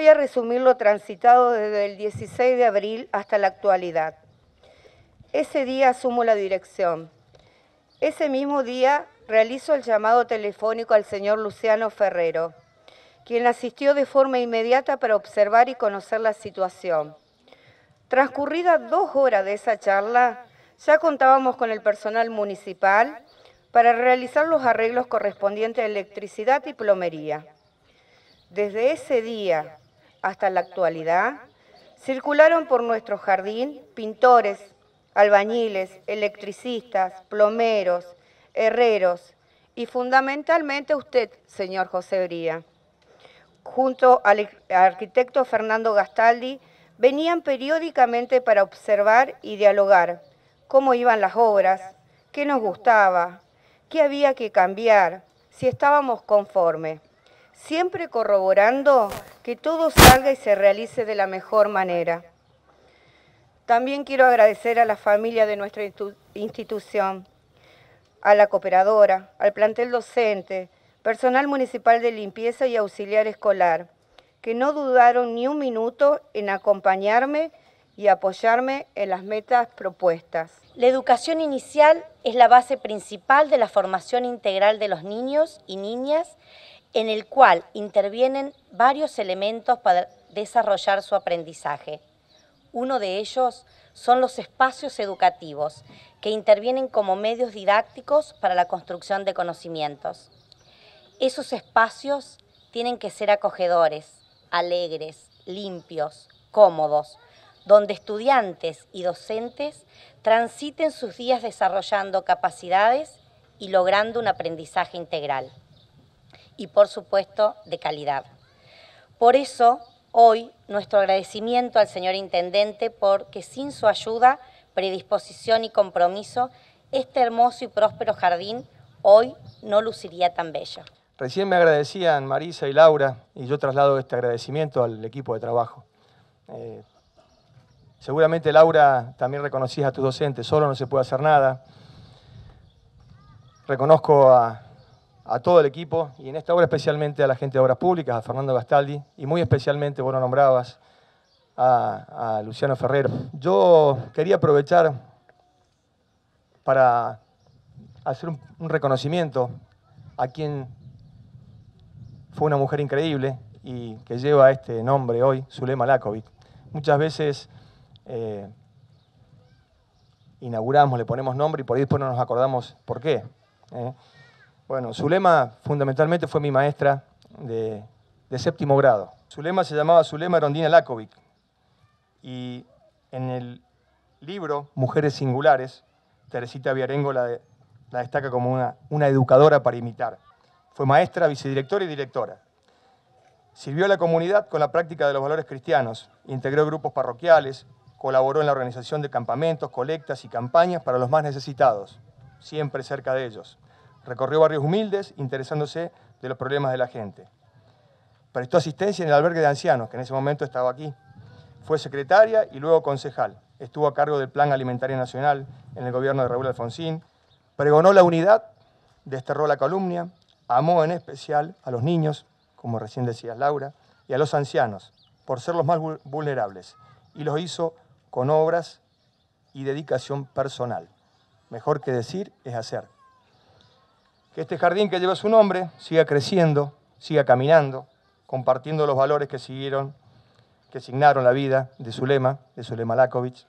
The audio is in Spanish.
voy a resumir lo transitado desde el 16 de abril hasta la actualidad. Ese día asumo la dirección. Ese mismo día realizo el llamado telefónico al señor Luciano Ferrero, quien asistió de forma inmediata para observar y conocer la situación. Transcurridas dos horas de esa charla, ya contábamos con el personal municipal para realizar los arreglos correspondientes a electricidad y plomería. Desde ese día hasta la actualidad, circularon por nuestro jardín pintores, albañiles, electricistas, plomeros, herreros y fundamentalmente usted, señor José Bría. Junto al e-, arquitecto Fernando Gastaldi, venían periódicamente para observar y dialogar cómo iban las obras, qué nos gustaba, qué había que cambiar, si estábamos conforme siempre corroborando que todo salga y se realice de la mejor manera. También quiero agradecer a la familia de nuestra institución, a la cooperadora, al plantel docente, personal municipal de limpieza y auxiliar escolar, que no dudaron ni un minuto en acompañarme y apoyarme en las metas propuestas. La educación inicial es la base principal de la formación integral de los niños y niñas en el cual intervienen varios elementos para desarrollar su aprendizaje. Uno de ellos son los espacios educativos, que intervienen como medios didácticos para la construcción de conocimientos. Esos espacios tienen que ser acogedores, alegres, limpios, cómodos, donde estudiantes y docentes transiten sus días desarrollando capacidades y logrando un aprendizaje integral y por supuesto de calidad. Por eso hoy nuestro agradecimiento al señor Intendente porque sin su ayuda, predisposición y compromiso, este hermoso y próspero jardín hoy no luciría tan bello. Recién me agradecían Marisa y Laura y yo traslado este agradecimiento al equipo de trabajo. Eh, seguramente Laura también reconocía a tu docente, solo no se puede hacer nada. Reconozco a a todo el equipo y en esta obra especialmente a la gente de Obras Públicas, a Fernando Gastaldi y muy especialmente, vos lo nombrabas, a, Luciano Ferrero. Yo quería aprovechar para hacer un, reconocimiento a quien fue una mujer increíble y que lleva este nombre hoy, Zulema Lakovic. Muchas veces eh, inauguramos, le ponemos nombre y por ahí después no nos acordamos por qué. ¿eh? Bueno, Zulema fundamentalmente fue mi maestra de, séptimo grado. Zulema se llamaba Zulema Rondina Lakovic y en el libro Mujeres Singulares, Teresita Viarengo la, destaca como una, una educadora para imitar. Fue maestra, vicedirectora y directora. Sirvió a la comunidad con la práctica de los valores cristianos, integró grupos parroquiales, colaboró en la organización de campamentos, colectas y campañas para los más necesitados, siempre cerca de ellos. Recorrió barrios humildes, interesándose de los problemas de la gente. Prestó asistencia en el albergue de ancianos, que en ese momento estaba aquí. Fue secretaria y luego concejal. Estuvo a cargo del Plan Alimentario Nacional en el gobierno de Raúl Alfonsín. Pregonó la unidad, desterró la calumnia, amó en especial a los niños, como recién decías Laura, y a los ancianos, por ser los más vulnerables, y los hizo con obras y dedicación personal. Mejor que decir es hacer que este jardín que lleva su nombre siga creciendo, siga caminando, compartiendo los valores que siguieron, que signaron la vida de Zulema, de Zulema Lakovic.